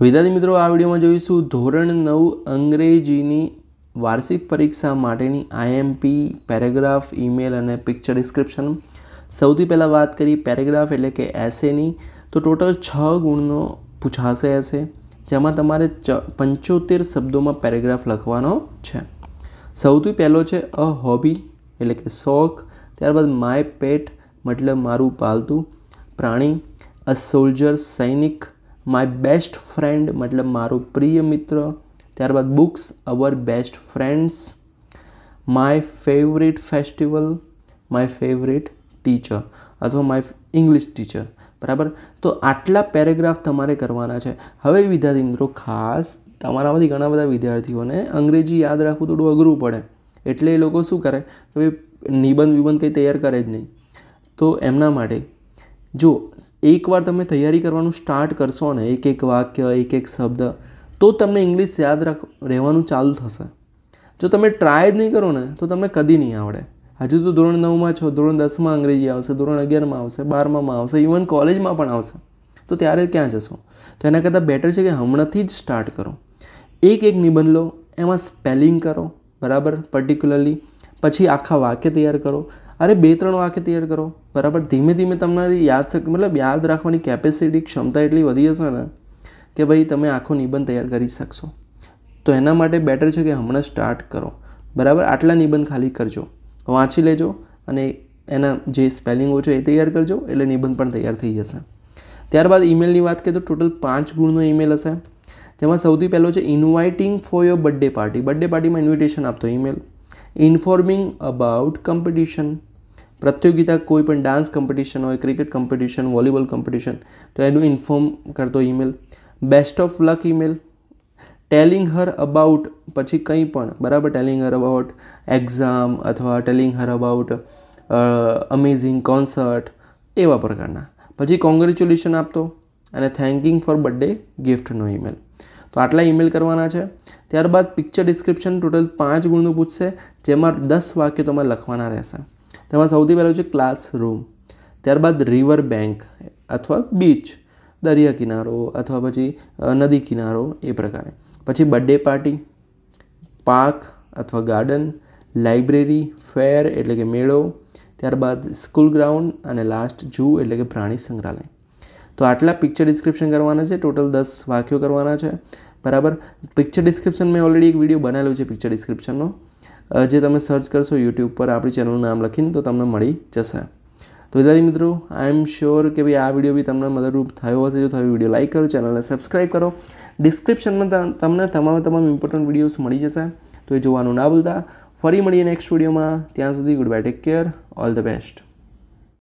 વિદ્યાર્થી મિત્રો આ વિડીયોમાં જોઈશું ધોરણ નવ અંગ્રેજીની વાર્ષિક પરીક્ષા માટેની આઈએમપી પેરેગ્રાફ ઇમેલ અને પિક્ચર ડિસ્ક્રિપ્શન સૌથી પહેલાં વાત કરી પેરેગ્રાફ એટલે કે એસેની તો ટોટલ છ ગુણનો પૂછાશે એસે જેમાં તમારે ચ પંચોતેર શબ્દોમાં પેરેગ્રાફ લખવાનો છે સૌથી પહેલો છે અ હોબી એટલે કે શોખ ત્યારબાદ માય પેટ મતલબ મારું પાલતું પ્રાણી અ સોલ્જર સૈનિક માય બેસ્ટ ફ્રેન્ડ મતલબ મારો પ્રિય મિત્ર ત્યારબાદ books our best friends my favourite festival my favourite teacher અથવા માય ઇંગ્લિશ ટીચર બરાબર તો આટલા પેરેગ્રાફ તમારે કરવાના છે હવે વિદ્યાર્થી મિત્રો ખાસ તમારામાંથી ઘણા બધા વિદ્યાર્થીઓને અંગ્રેજી યાદ રાખવું થોડું અઘરું પડે એટલે એ લોકો શું કરે કે નિબંધ વિબંધ કંઈ તૈયાર કરે જ નહીં તો એમના માટે જો એકવાર તમે તૈયારી કરવાનું સ્ટાર્ટ કરશો ને એક એક વાક્ય એક એક શબ્દ તો તમને ઇંગ્લિશ યાદ રાખ રહેવાનું ચાલુ થશે જો તમે ટ્રાય જ નહીં કરો ને તો તમને કદી નહીં આવડે હજુ તો ધોરણ નવમાં છો ધોરણ દસમાં અંગ્રેજી આવશે ધોરણ અગિયારમાં આવશે બારમાં આવશે ઇવન કોલેજમાં પણ આવશે તો ત્યારે ક્યાં જશો તો એના કરતાં બેટર છે કે હમણાંથી જ સ્ટાર્ટ કરો એક એક નિબંધ લો એમાં સ્પેલિંગ કરો બરાબર પર્ટિક્યુલરલી પછી આખા વાક્ય તૈયાર કરો અરે બે ત્રણ વાક્ય તૈયાર કરો બરાબર ધીમે ધીમે તમારી યાદ મતલબ યાદ રાખવાની કેપેસિટી ક્ષમતા એટલી વધી જશે ને કે ભાઈ તમે આખો નિબંધ તૈયાર કરી શકશો તો એના માટે બેટર છે કે હમણાં સ્ટાર્ટ કરો બરાબર આટલા નિબંધ ખાલી કરજો વાંચી લેજો અને એના જે સ્પેલિંગો છે એ તૈયાર કરજો એટલે નિબંધ પણ તૈયાર થઈ જશે ત્યારબાદ ઈમેલની વાત કરીએ તો ટોટલ પાંચ ગુણનો ઈમેલ હશે જેમાં સૌથી પહેલો છે inviting for your birthday party birthday પાર્ટીમાં ઇન્વિટેશન આપતો ઈમેલ ઇન્ફોર્મિંગ અબાઉટ કોમ્પિટિશન પ્રતિયોગિતા કોઈ પણ ડાન્સ કોમ્પિટિશન હોય ક્રિકેટ કોમ્પિટિશન વોલીબોલ કોમ્પિટિશન તો એનું ઇન્ફોર્મ કરતો email best of luck email telling her about પછી કંઈ પણ બરાબર ટેલિંગ હર અબાઉટ એક્ઝામ અથવા telling her about amazing concert એવા પ્રકારના પછી કોંગ્રેચ્યુલેશન આપતો અને થેન્કિંગ ફોર બર્થડે ગિફ્ટનો ઈમેલ તો આટલા ઈમેલ કરવાના છે ત્યારબાદ પિક્ચર ડિસ્ક્રિપ્શન ટોટલ પાંચ ગુણનું પૂછશે જેમાં દસ વાક્યો તમારે લખવાના રહેશે તેમાં સૌથી પહેલું છે ક્લાસ રૂમ ત્યારબાદ રિવર બેંક અથવા બીચ દરિયા કિનારો અથવા પછી નદી કિનારો એ પ્રકારે પછી બર્થડે પાર્ટી પાર્ક અથવા ગાર્ડન લાઇબ્રેરી ફેર એટલે કે મેળો ત્યારબાદ સ્કૂલ ગ્રાઉન્ડ અને લાસ્ટ જૂ એટલે કે પ્રાણી સંગ્રહાલય તો આટલા પિક્ચર ડિસ્ક્રિપ્શન કરવાના છે ટોટલ દસ વાક્યો કરવાના છે બરાબર પિક્ચર ડિસ્ક્રિપ્શન મેં ઓલરેડી એક વિડીયો બનાવેલો છે પિક્ચર ડિસ્ક્રિપ્શનનો જે તમે સર્ચ કરશો યુટ્યુબ પર આપણી ચેનલનું નામ લખીને તો તમને મળી જશે તો વિદ્યાર્થી મિત્રો આઈ એમ શ્યોર કે ભાઈ આ વિડીયો બી તમને મદદરૂપ થયો હશે જો થયો વિડીયો લાઇક કરો ચેનલને સબસ્ક્રાઈબ કરો ડિસ્ક્રિપ્શનમાં તમને તમામ તમામ ઇમ્પોર્ટન્ટ વિડીયોઝ મળી જશે તો એ જોવાનું ના ભૂલતા ફરી મળીએ નેક્સ્ટ વિડીયોમાં ત્યાં સુધી good bye take care all the best